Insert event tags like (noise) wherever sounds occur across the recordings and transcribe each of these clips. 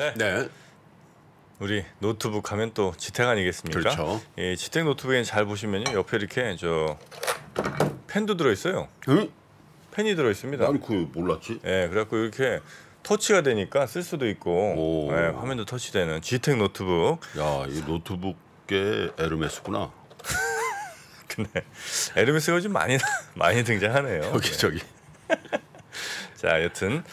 네. 네. 우리 노트북 하면 또지탱 아니겠습니까? 그렇죠. 이 예, 지택 노트북에 잘 보시면요 옆에 이렇게 저 펜도 들어 있어요. 응? 펜이 들어 있습니다. 난그 몰랐지. 예, 네, 그래갖고 이렇게 터치가 되니까 쓸 수도 있고 네, 화면도 터치되는 지택 노트북. 야, 이 노트북에 에르메스구나. (laughs) 근데 에르메스가 요 많이 (laughs) 많이 등장하네요. 여기 저기. 예. (laughs) 자, 여튼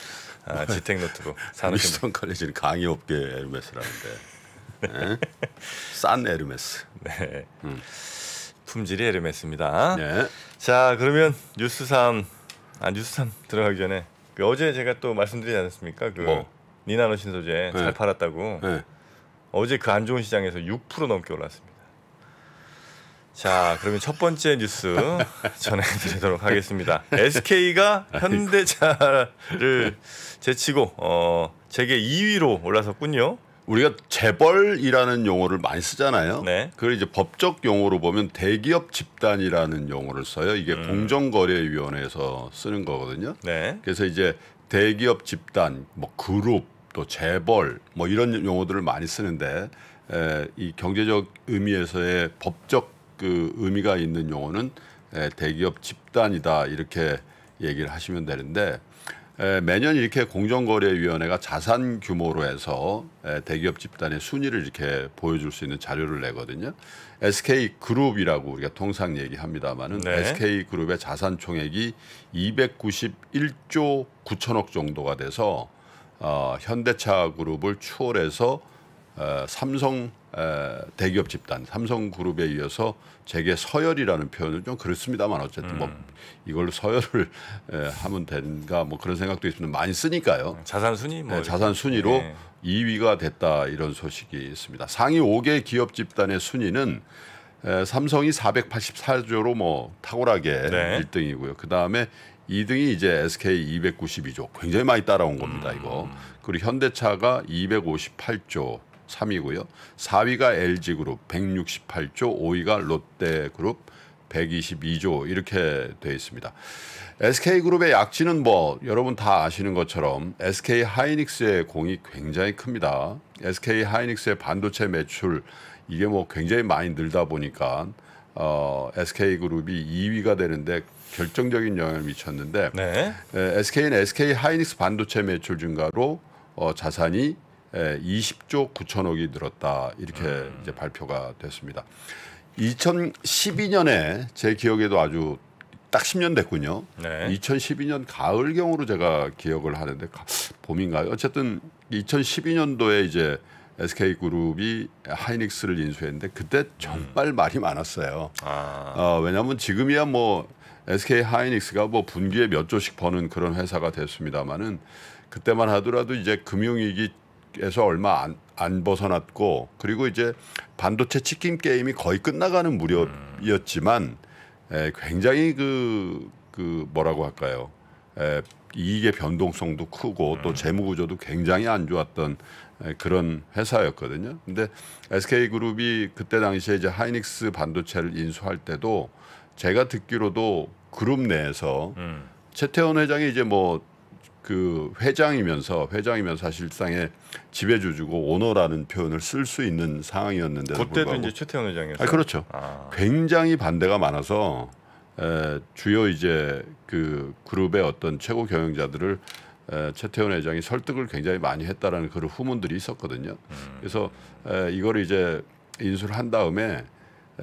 아, 네. 지탱 노트북. 산스턴 칼리지는 강의 업계 에르메스라는데. 네. (laughs) 싼 에르메스. 네. 음. 품질이 에르메스입니다. 네. 자, 그러면 뉴스 3. 아, 뉴스 3 들어가기 전에 그 어제 제가 또 말씀드리지 않았습니까? 그 뭐? 니나노 신소재 네. 잘 팔았다고. 네. 어제 그 안 좋은 시장에서 6% 넘게 올랐습니다. 자, 그러면 첫 번째 뉴스 전해드리도록 하겠습니다. SK가 현대차를 제치고 어, 제게 2위로 올라섰군요. 우리가 재벌이라는 용어를 많이 쓰잖아요. 네. 그걸 이제 법적 용어로 보면 대기업 집단이라는 용어를 써요. 이게 음. 공정거래위원회에서 쓰는 거거든요. 네. 그래서 이제 대기업 집단, 뭐 그룹, 또 재벌, 뭐 이런 용어들을 많이 쓰는데 에, 이 경제적 의미에서의 법적 그 의미가 있는 용어는 에, 대기업 집단이다 이렇게 얘기를 하시면 되는데 에, 매년 이렇게 공정거래위원회가 자산 규모로 해서 에, 대기업 집단의 순위를 이렇게 보여줄 수 있는 자료를 내거든요. SK 그룹이라고 우리가 통상 얘기합니다만은 네. SK 그룹의 자산 총액이 291조 9천억 정도가 돼서 어, 현대차 그룹을 추월해서 어, 삼성 어, 대기업 집단 삼성그룹에 이어서 제게 서열이라는 표현을좀 그렇습니다만 어쨌든 뭐 음. 뭐이걸 서열을 에, 하면 된는가뭐 그런 생각도 있습니다 많이 쓰니까요 음, 자산 순위 뭐 네, 자산 순위로 네. 예. 2위가 됐다 이런 소식이 있습니다 상위 5개 기업 집단의 순위는 에, 삼성이 484조로 뭐 탁월하게 네. 1등이고요 그 다음에 2등이 이제 SK 292조 굉장히 많이 따라온 겁니다 음. 이거 그리고 현대차가 258조 3위고요. 4위가 LG그룹 168조, 5위가 롯데그룹 122조 이렇게 되어 있습니다. SK그룹의 약지는뭐 여러분 다 아시는 것처럼 SK하이닉스의 공이 굉장히 큽니다. SK하이닉스의 반도체 매출 이게 뭐 굉장히 많이 늘다 보니까 어, SK그룹이 2위가 되는데 결정적인 영향을 미쳤는데 네. 에, SK는 SK하이닉스 반도체 매출 증가로 어, 자산이 20조 예, 9천억이 늘었다 이렇게 음. 이제 발표가 됐습니다. 2012년에 제 기억에도 아주 딱 10년 됐군요. 네. 2012년 가을경으로 제가 기억을 하는데 봄인가요? 어쨌든 2012년도에 이제 SK 그룹이 하이닉스를 인수했는데 그때 음. 정말 음. 말이 많았어요. 아. 어, 왜냐하면 지금이야 뭐 SK 하이닉스가 뭐 분기에 몇 조씩 버는 그런 회사가 됐습니다만은 그때만 하더라도 이제 금융위기 에서 얼마 안, 안 벗어났고 그리고 이제 반도체 치킨 게임이 거의 끝나가는 무렵이었지만 에, 굉장히 그그 그 뭐라고 할까요? 에, 이익의 변동성도 크고 또 음. 재무 구조도 굉장히 안 좋았던 에, 그런 회사였거든요. 근데 SK 그룹이 그때 당시에 이제 하이닉스 반도체를 인수할 때도 제가 듣기로도 그룹 내에서 음. 최태원 회장이 이제 뭐그 회장이면서 회장이면 사실상의 지배주주고 오너라는 표현을 쓸 수 있는 상황이었는데 그때도 이제 최태원 회장이었어요. 아니, 그렇죠. 아. 굉장히 반대가 많아서 에, 주요 이제 그 그룹의 어떤 최고 경영자들을 에, 최태원 회장이 설득을 굉장히 많이 했다라는 그런 후문들이 있었거든요. 음. 그래서 에, 이걸 이제 인수를 한 다음에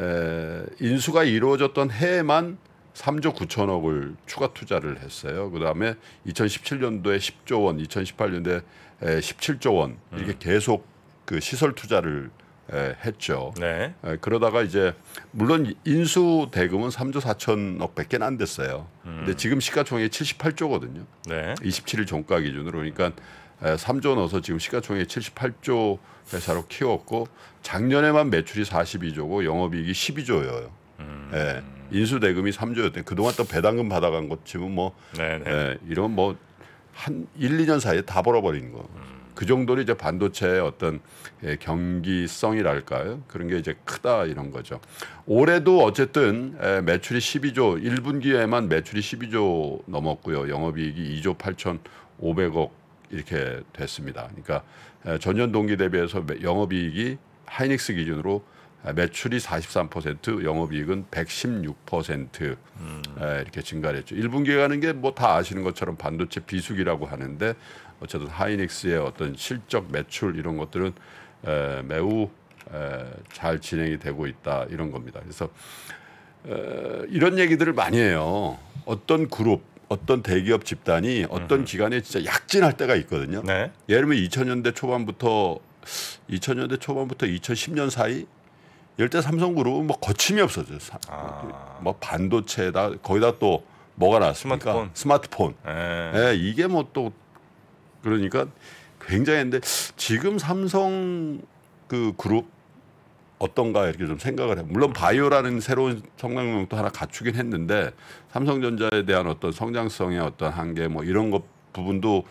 에, 인수가 이루어졌던 해에만 3조 9천억을 추가 투자를 했어요. 그다음에 2017년도에 10조 원, 2018년도에 17조 원 이렇게 음. 계속 그 시설 투자를 했죠. 네. 그러다가 이제 물론 인수 대금은 3조 4천억밖에 안 됐어요. 음. 근데 지금 시가총액이 78조거든요. 네. 27일 종가 기준으로 그러니까 3조 넣어서 지금 시가총액 78조 회사로 키웠고 작년에만 매출이 42조고 영업이익이 12조예요. 예, 음. 인수대금이 3조였대. 그동안 또 배당금 받아간 것 치면 뭐 네, 네. 예, 이런 뭐 한 1, 2년 사이에 다벌어버린 거. 음. 그 정도로 이제 반도체의 어떤 예, 경기성이랄까요? 그런 게 이제 크다 이런 거죠. 올해도 어쨌든 예, 매출이 12조, 1분기에만 매출이 12조 넘었고요. 영업이익이 2조 8천 5백억 이렇게 됐습니다. 그러니까 예, 전년 동기 대비해서 영업이익이 하이닉스 기준으로 아, 매출이 43%, 영업이익은 116% 음. 아, 이렇게 증가했죠. 를 1분기에 가는 게 뭐 다 아시는 것처럼 반도체 비수기라고 하는데 어쨌든 하이닉스의 어떤 실적 매출 이런 것들은 에, 매우 에, 잘 진행이 되고 있다 이런 겁니다. 그래서 에, 이런 얘기들을 많이 해요. 어떤 그룹 어떤 대기업 집단이 어떤 음흠. 기간에 진짜 약진할 때가 있거든요. 네. 예를 들면 2000년대 초반부터 2000년대 초반부터 2010년 사이 열대 삼성그룹은 뭐 거침이 없어져요. 아. 뭐 반도체다 거기다 또 뭐가 나왔습니까? 스마트폰. 스마트폰. 예, 예 이게 뭐 또 그러니까 굉장히 근데 지금 삼성 그 그룹 어떤가 이렇게 좀 생각을 해요. 물론 바이오라는 새로운 성장력도 하나 갖추긴 했는데 삼성전자에 대한 어떤 성장성의 어떤 한계 뭐 이런 것 부분도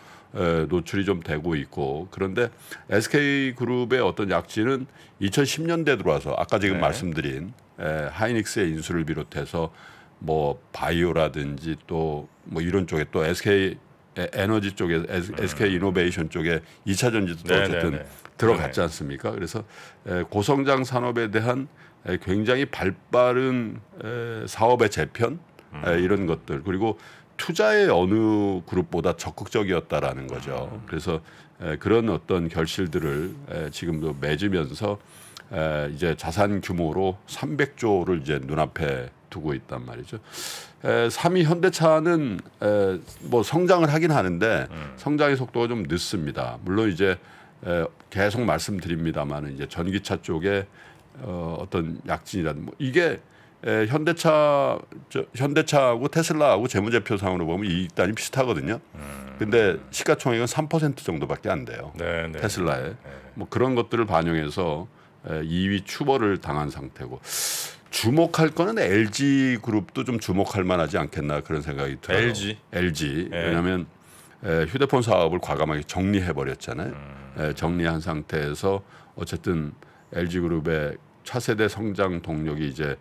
노출이 좀 되고 있고 그런데 SK 그룹의 어떤 약진은 2010년대 들어와서 아까 지금 네. 말씀드린 하이닉스의 인수를 비롯해서 뭐 바이오라든지 또 뭐 이런 쪽에 또 SK 에너지 쪽에 SK 음. 이노베이션 쪽에 2차 전지도 네, 어쨌든 네, 네. 들어갔지 네. 않습니까? 그래서 고성장 산업에 대한 굉장히 발빠른 사업의 재편 음. 이런 것들 그리고 투자의 어느 그룹보다 적극적이었다라는 거죠. 그래서 그런 어떤 결실들을 지금도 맺으면서 이제 자산 규모로 300조를 이제 눈앞에 두고 있단 말이죠. 3위 현대차는 뭐 성장을 하긴 하는데 음. 성장의 속도가 좀 늦습니다. 물론 이제 계속 말씀드립니다만 이제 전기차 쪽에 어, 어떤 약진이라든 뭐 이게 에, 현대차 저, 현대차하고 테슬라하고 재무제표상으로 보면 이익단이 비슷하거든요. 그런데 음. 시가총액은 3% 정도밖에 안 돼요. 네, 네. 테슬라에 네. 뭐 그런 것들을 반영해서 에, 2위 추월을 당한 상태고 주목할 거는 LG 그룹도 좀 주목할 만하지 않겠나 그런 생각이 들어요. LG LG 왜냐하면 에, 휴대폰 사업을 과감하게 정리해 버렸잖아요. 음. 정리한 상태에서 어쨌든 LG 그룹의 차세대 성장 동력이 이제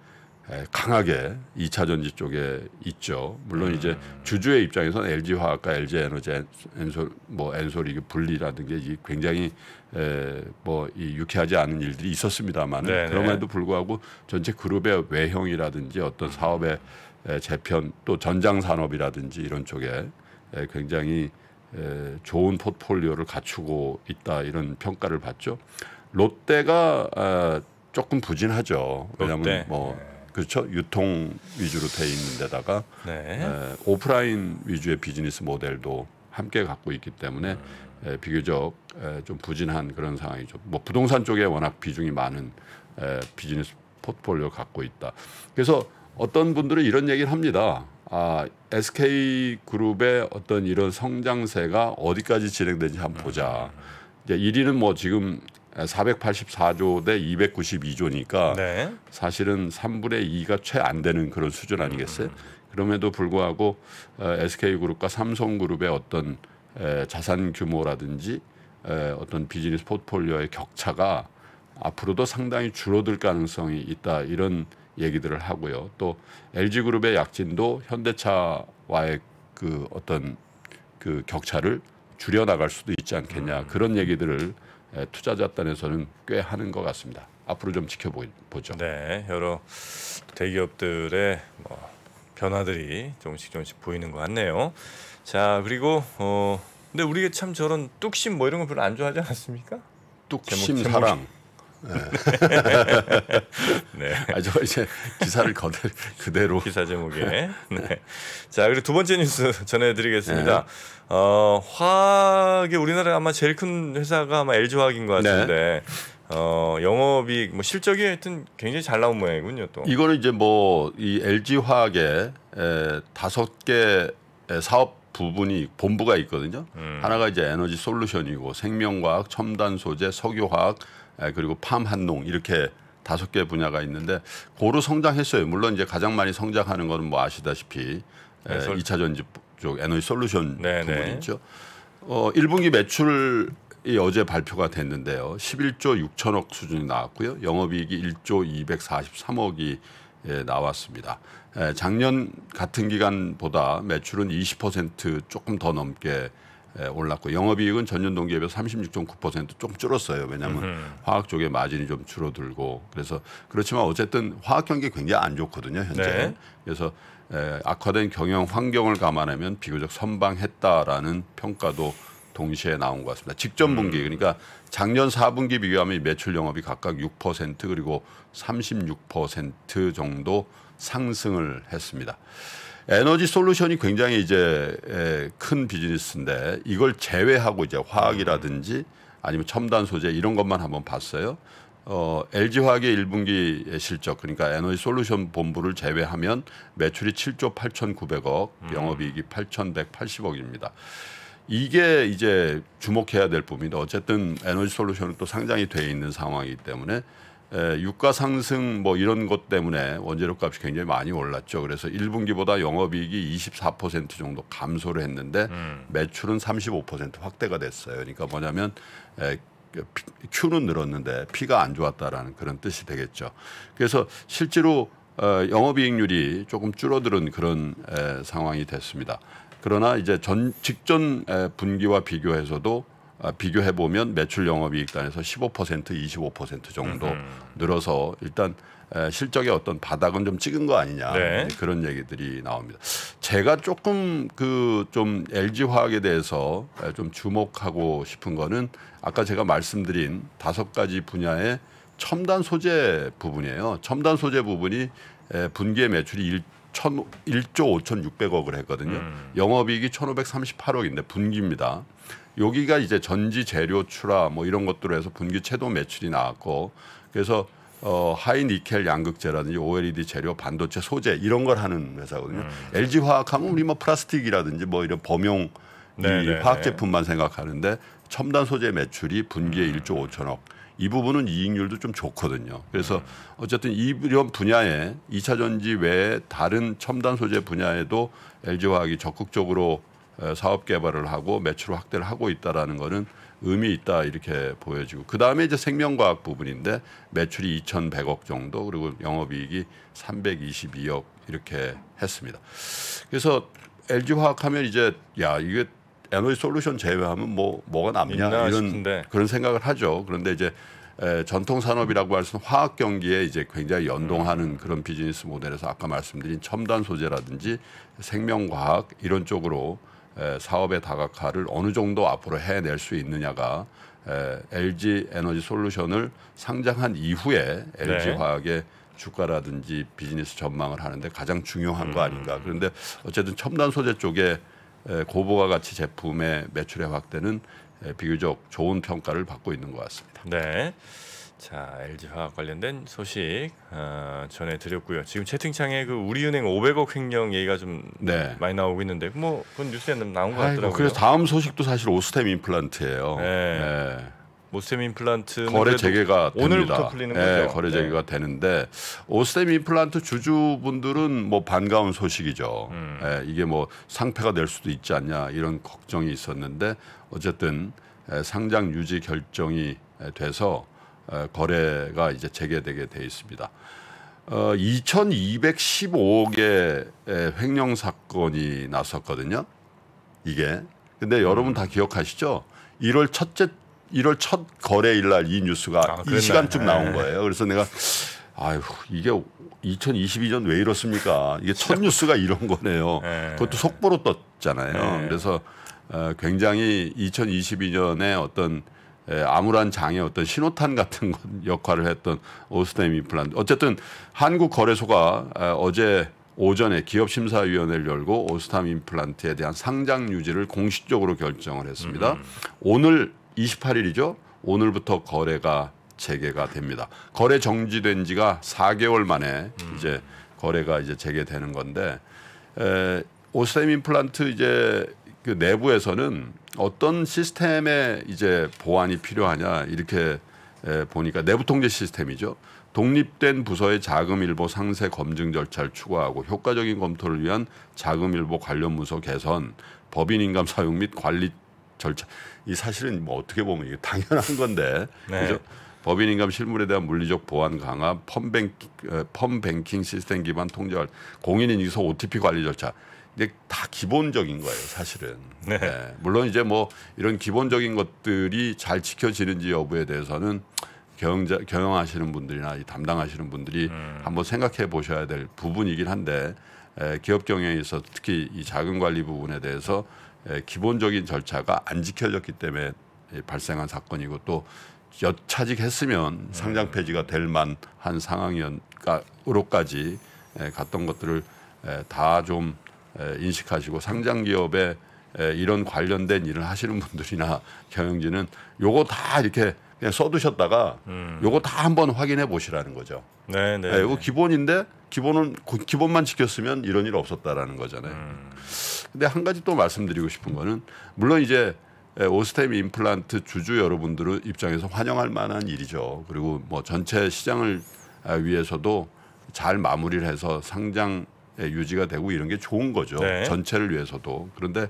강하게 2차 전지 쪽에 있죠. 물론 음. 이제 주주의 입장에서는 LG 화학과 LG 에너지 엔솔 뭐 엔솔 이게 분리라든가 뭐 이 굉장히 뭐이 유쾌하지 않은 일들이 있었습니다만 네, 네. 그럼에도 불구하고 전체 그룹의 외형이라든지 어떤 음. 사업의 재편 또 전장 산업이라든지 이런 쪽에 굉장히 좋은 포트폴리오를 갖추고 있다 이런 평가를 받죠. 롯데가 아, 조금 부진하죠. 왜냐하면 롯데. 뭐 네. 그렇죠 유통 위주로 돼 있는데다가 네. 에, 오프라인 위주의 비즈니스 모델도 함께 갖고 있기 때문에 음. 에, 비교적 에, 좀 부진한 그런 상황이죠. 뭐 부동산 쪽에 워낙 비중이 많은 에, 비즈니스 포트폴리오 갖고 있다. 그래서 어떤 분들은 이런 얘기를 합니다. 아, SK 그룹의 어떤 이런 성장세가 어디까지 진행되지 한번 보자. 음. 이제 1위는 뭐 지금 484조 대 292조니까 네. 사실은 3분의 2가 채안 되는 그런 수준 아니겠어요? 음. 그럼에도 불구하고 SK그룹과 어, 삼성그룹의 어떤 자산 규모라든지 어떤 비즈니스 포트폴리오의 격차가 앞으로도 상당히 줄어들 가능성이 있다 이런 얘기들을 하고요. 또 LG그룹의 약진도 현대차와의 그 어떤 그 격차를 줄여나갈 수도 있지 않겠냐 음. 그런 얘기들을 예, 투자자 단에서는 꽤 하는 것 같습니다. 앞으로 좀 지켜보죠. 네, 여러 대기업들의 뭐 변화들이 조금씩 조금씩 보이는 것 같네요. 자, 그리고 어 근데 우리가 참 저런 뚝심 뭐 이런 거 별로 안 좋아하지 않습니까 뚝심 제목, 제목이. 사랑 예. 네. (laughs) 아저 이제 기사를 거대, 그대로 기사 제목에. 네. 자 그리고 두 번째 뉴스 전해드리겠습니다. 네. 어 화학이 우리나라 아마 제일 큰 회사가 아마 LG 화학인 것 같은데. 네. 어 영업이 뭐 실적이 하여튼 굉장히 잘 나온 모양이군요 또 이거는 이제 뭐 이 LG 화학에 다섯 개 사업 부분이 본부가 있거든요. 음. 하나가 이제 에너지 솔루션이고 생명과학, 첨단 소재, 석유화학, 예, 그리고 팜, 한농 이렇게 다섯 개 분야가 있는데 고로 성장했어요. 물론 이제 가장 많이 성장하는 거는 뭐 아시다시피 예, 네, 솔... 2차 전지 쪽 에너지 솔루션 네, 네. 부분 이 있죠. 어, 1분기 매출이 어제 발표가 됐는데요. 11조 6천억 수준이 나왔고요. 영업이익이 1조 243억이 예, 나왔습니다. 예, 작년 같은 기간보다 매출은 20% 조금 더 넘게 예, 올랐고 영업이익은 전년 동기에 비해서 36.9% 조금 줄었어요. 왜냐하면 으흠. 화학 쪽에 마진이 좀 줄어들고 그래서 그렇지만 어쨌든 화학 경기 굉장히 안 좋거든요 현재. 네. 그래서 에, 예, 악화된 경영 환경을 감안하면 비교적 선방했다라는 평가도 동시에 나온 것 같습니다. 직전 음. 분기 그러니까 작년 4분기 비교하면 매출 영업이 각각 6% 그리고 36% 정도 상승을 했습니다. 에너지 솔루션이 굉장히 이제 큰 비즈니스인데 이걸 제외하고 이제 화학이라든지 아니면 첨단 소재 이런 것만 한번 봤어요. 어, LG 화학의 1분기 실적 그러니까 에너지 솔루션 본부를 제외하면 매출이 7조 8,900억, 음. 영업이익이 8,180억입니다. 이게 이제 주목해야 될 부분인데 어쨌든 에너지 솔루션은 또 상장이 돼 있는 상황이기 때문에 에, 예, 유가 상승 뭐 이런 것 때문에 원재료 값이 굉장히 많이 올랐죠. 그래서 1분기보다 영업이익이 24% 정도 감소를 했는데 음. 매출은 35% 확대가 됐어요. 그러니까 뭐냐면 에, 예, 그 Q는 늘었는데 P가 안 좋았다라는 그런 뜻이 되겠죠. 그래서 실제로 어, 영업이익률이 조금 줄어드는 그런 에, 예, 상황이 됐습니다. 그러나 이제 전 직전 에, 분기와 비교해서도 아, 비교해 보면 매출 영업이익 단에서 15% 25% 정도 늘어서 일단 실적의 어떤 바닥은 좀 찍은 거 아니냐 네. 그런 얘기들이 나옵니다. 제가 조금 그 좀 LG 화학에 대해서 좀 주목하고 싶은 거는 아까 제가 말씀드린 다섯 가지 분야의 첨단 소재 부분이에요. 첨단 소재 부분이 분기의 매출이 1 1조 5,600억을 했거든요. 음. 영업이익이 1,538억인데 분기입니다. 여기가 이제 전지 재료 출하 뭐 이런 것들로 해서 분기 채도 매출이 나왔고 그래서 어, 하이 니켈 양극재라든지 OLED 재료, 반도체 소재 이런 걸 하는 회사거든요. 음. LG 그렇죠. 화학하면 우리 뭐 플라스틱이라든지 뭐 이런 범용 이 네, 네, 네. 화학 제품만 생각하는데 첨단 소재 매출이 분기에 음. 1조 5천억. 이 부분은 이익률도 좀 좋거든요. 그래서 음. 어쨌든 이런 분야에 이차 전지 외에 다른 첨단 소재 분야에도 LG 화학이 적극적으로 사업 개발을 하고 매출 확대를 하고 있다라는 거는 의미 있다 이렇게 보여지고 그 다음에 이제 생명과학 부분인데 매출이 2,100억 정도 그리고 영업이익이 322억 이렇게 했습니다. 그래서 LG 화학하면 이제 야 이게 에너지 솔루션 제외하면 뭐 뭐가 남냐 이런 싶은데. 그런 생각을 하죠. 그런데 이제 에, 전통 산업이라고 할 수는 화학 경기에 이제 굉장히 연동하는 음. 그런 비즈니스 모델에서 아까 말씀드린 첨단 소재라든지 생명과학 이런 쪽으로 사업의 다각화를 어느 정도 앞으로 해낼 수 있느냐가 LG 에너지 솔루션을 상장한 이후에 LG 네. 화학의 주가라든지 비즈니스 전망을 하는데 가장 중요한 거 음. 아닌가. 그런데 어쨌든 첨단 소재 쪽에 고부가 가치 제품의 매출의 확대는 비교적 좋은 평가를 받고 있는 것 같습니다. 네. 자, LG화학 관련된 소식 어, 전해드렸고요. 지금 채팅창에 그 우리은행 500억 횡령 얘기가 좀 네. 많이 나오고 있는데 뭐 그건 뉴스에 나온 것 같더라고요. 그래서 다음 소식도 사실 오스템 임플란트예요. 네. 네. 오스템 임플란트 거래 재개가 오늘부터 풀리는 네, 거죠. 거래 네. 재개가 되는데 오스템 임플란트 주주분들은 뭐 반가운 소식이죠. 음. 네, 이게 뭐 상패가 될 수도 있지 않냐 이런 걱정이 있었는데 어쨌든 상장 유지 결정이 돼서 거래가 이제 재개되게 돼 있습니다. 어, 2,215개 횡령 사건이 났었거든요. 이게. 근데 여러분 음. 다 기억하시죠? 1월 첫째 1월 첫 거래일 날 이 뉴스가 아, 이 시간쯤 나온 네. 거예요. 그래서 내가 아유 이게 2022년 왜 이렇습니까? 이게 첫 뉴스가 이런 거네요. 네. 그것도 속보로 떴잖아요. 네. 그래서 어, 굉장히 2022년에 어떤 에, 예, 암울한 장애 어떤 신호탄 같은 (laughs) 역할을 했던 오스템 임플란트. 어쨌든 한국 거래소가 에, 어제 오전에 기업심사위원회를 열고 오스템 임플란트에 대한 상장 유지를 공식적으로 결정을 했습니다. 음. 오늘 28일이죠. 오늘부터 거래가 재개가 됩니다. 거래 정지된 지가 4개월 만에 음. 이제 거래가 이제 재개되는 건데 에, 오스템 임플란트 이제 그 내부에서는 어떤 시스템에 이제 보완이 필요하냐 이렇게 보니까 내부통제 시스템이죠. 독립된 부서의 자금일보 상세 검증 절차를 추구하고 효과적인 검토를 위한 자금일보 관련 문서 개선, 법인 인감 사용 및 관리 절차. 이 사실은 뭐 어떻게 보면 이게 당연한 (laughs) 건데. 네. 그죠? 법인 인감 실물에 대한 물리적 보안 강화, 펌뱅, 킹 펌뱅킹 시스템 기반 통제할 공인인증서 OTP 관리 절차. 근데 다 기본적인 거예요, 사실은. (laughs) 네. 네. 물론 이제 뭐 이런 기본적인 것들이 잘 지켜지는지 여부에 대해서는 경영자, 경영하시는 분들이나 이 담당하시는 분들이 음. 한번 생각해 보셔야 될 부분이긴 한데 에, 기업 경영에 서 특히 이 자금 관리 부분에 대해서 에, 기본적인 절차가 안 지켜졌기 때문에 발생한 사건이고 또 여차직했으면 음. 상장 폐지가 될 만한 상황이었으로까지 까 갔던 것들을 에, 다좀 인식하시고 상장 기업에 이런 관련된 일을 하시는 분들이나 경영진은 요거 다 이렇게 그냥 써두셨다가 음. 요거 다 한번 확인해 보시라는 거죠. 네, 네. 이거 예, 네. 기본인데 기본은 기본만 지켰으면 이런 일 없었다라는 거잖아요. 음. 근데 한 가지 또 말씀드리고 싶은 거는 물론 이제 오스템 임플란트 주주 여러분들은 입장에서 환영할 만한 일이죠. 그리고 뭐 전체 시장을 아, 위해서도 잘 마무리를 해서 상장 예, 유지가 되고 이런 게 좋은 거죠. 네. 전체를 위해서도. 그런데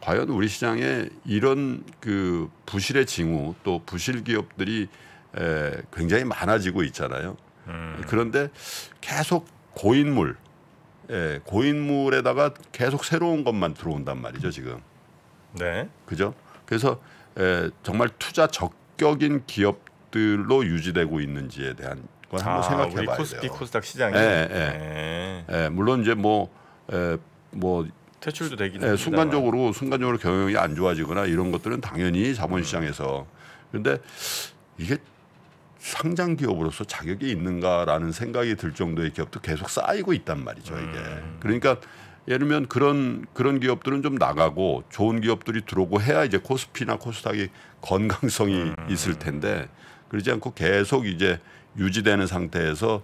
과연 우리 시장에 이런 그 부실의 징후 또 부실 기업들이 에, 굉장히 많아지고 있잖아요. 음. 그런데 계속 고인물, 에 고인물에다가 계속 새로운 것만 들어온단 말이죠 지금. 네. 그죠? 그래서 에, 정말 투자 적격인 기업들로 유지되고 있는지에 대한 그건 아, 한번 생각해 우리 봐야 코스피 코스닥 시장이. 예, 예, 예. 예, 물론 이제 뭐, 에, 예, 뭐 퇴출도 되긴 예, 순간적으로 순간적으로 경영이 안 좋아지거나 이런 것들은 당연히 자본시장에서 그런데 이게 상장 기업으로서 자격이 있는가라는 생각이 들 정도의 기업도 계속 쌓이고 있단 말이죠 이게 음. 그러니까 예를 들면 그런 그런 기업들은 좀 나가고 좋은 기업들이 들어오고 해야 이제 코스피나 코스닥이 건강성이 음. 있을 텐데 그러지 않고 계속 이제 유지되는 상태에서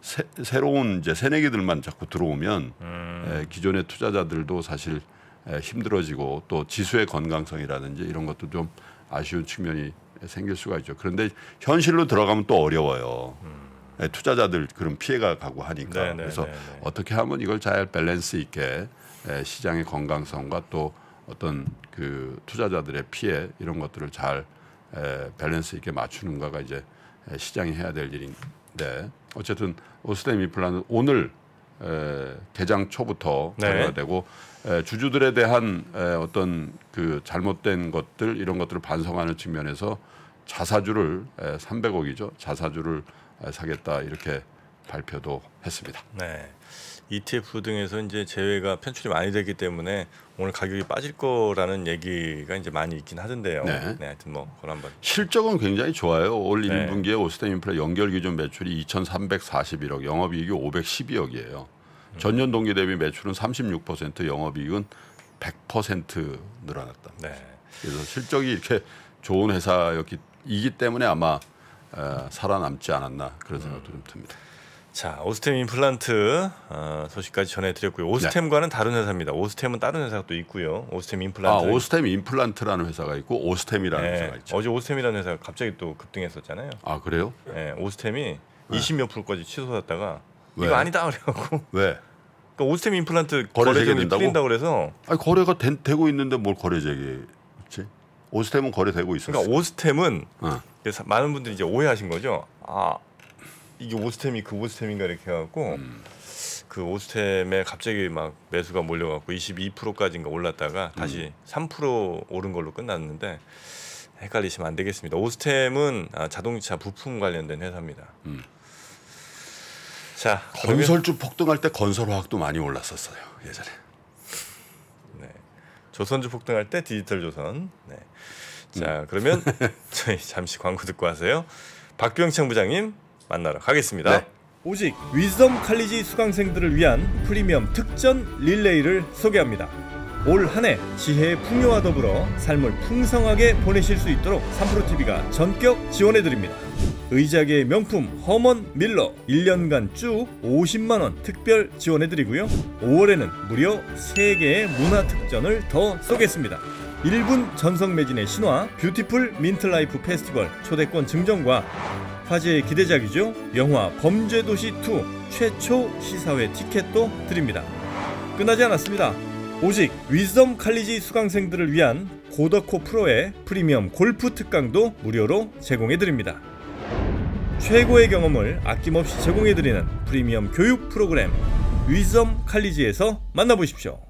새, 새 로운 이제 새내기들만 자꾸 들어오면 음. 에, 예, 기존의 투자자들도 사실 에, 예, 힘들어지고 또 지수의 건강성이라든지 이런 것도 좀 아쉬운 측면이 생길 수가 있죠. 그런데 현실로 들어가면 또 어려워요. 음. 에, 예, 투자자들 그런 피해가 가고 하니까 네네, 네, 그래서 네네. 네. 어떻게 하면 이걸 잘 밸런스 있게 에, 시장의 건강성과 또 어떤 그 투자자들의 피해 이런 것들을 잘 에, 밸런스 있게 맞추는가가 이제 시장이 해야 될 일인데 어쨌든 오스데미플라는 오늘 에, 개장 초부터 발효가 네. 되고 에, 주주들에 대한 에, 어떤 그 잘못된 것들 이런 것들을 반성하는 측면에서 자사주를 에, 300억이죠 자사주를 에, 사겠다 이렇게 발표도 했습니다. 네. ETF 등에서 이제 제외가 편출이 많이 되기 때문에 오늘 가격이 빠질 거라는 얘기가 이제 많이 있긴 하던데요. 네. 네 하여튼 뭐 그런 번. 실적은 굉장히 좋아요. 올 네. 1분기에 오스템 인플레 연결 기준 매출이 2,341억, 영업이익이 512억이에요. 음. 전년 동기 대비 매출은 36%, 영업이익은 100% 늘어났다. 네. 그래서 실적이 이렇게 좋은 회사였기 이기 때문에 아마 에, 살아남지 않았나 그런 생각도 음. 좀 듭니다. 자 오스템 임플란트 어, 소식까지 전해드렸고요. 오스템과는 네. 다른 회사입니다. 오스템은 다른 회사가 또 있고요. 오스템 임플란트. 아 오스템 임플란트라는 회사가 있고 오스템이라는 네. 회사가 있죠. 어제 오스템이라는 회사가 갑자기 또 급등했었잖아요. 아 그래요? 네, 오스템이 네. 20몇 프로까지 취소됐다가 이거 아니다 그래갖고 왜? 그러니까 오스템 임플란트 거래 제기된다고 그래서 아니 거래가 된, 되고 있는데 뭘 거래 제기지? 오스템은 거래되고 있어요. 그러니까 오스템은 어. 많은 분들이 이제 오해하신 거죠. 아 이게 오스템이 그 오스템인가 이렇게 해갖고 음. 그 오스템에 갑자기 막 매수가 몰려갖고 22%까지인가 올랐다가 다시 음. 3% 오른 걸로 끝났는데 헷갈리시면 안 되겠습니다. 오스템은 아, 자동차 부품 관련된 회사입니다. 음. 자 건설주 폭등할 때 건설화학도 많이 올랐었어요 예전에. 네, 조선주 폭등할 때 디지털 조선. 네. 자 음. 그러면 (laughs) 저희 잠시 광고 듣고 하세요. 박병창 부장님 만나러 가겠습니다. 네. 오직 위즈덤 칼리지 수강생들을 위한 프리미엄 특전 릴레이를 소개합니다. 올 한 해 지혜의 풍요와 더불어 삶을 풍성하게 보내실 수 있도록 삼프로TV가 전격 지원해드립니다. 의자계의 명품 허먼 밀러 1년간 쭉 50만원 특별 지원해드리고요. 5월에는 무려 3개의 문화 특전을 더 쏘겠습니다. 1분 전성 매진의 신화 뷰티풀 민트라이프 페스티벌 초대권 증정과 화제의 기대작이죠. 영화 범죄도시2 최초 시사회 티켓도 드립니다. 끝나지 않았습니다. 오직 위즈덤 칼리지 수강생들을 위한 고덕코 프로의 프리미엄 골프 특강도 무료로 제공해드립니다. 최고의 경험을 아낌없이 제공해드리는 프리미엄 교육 프로그램 위즈덤 칼리지에서 만나보십시오.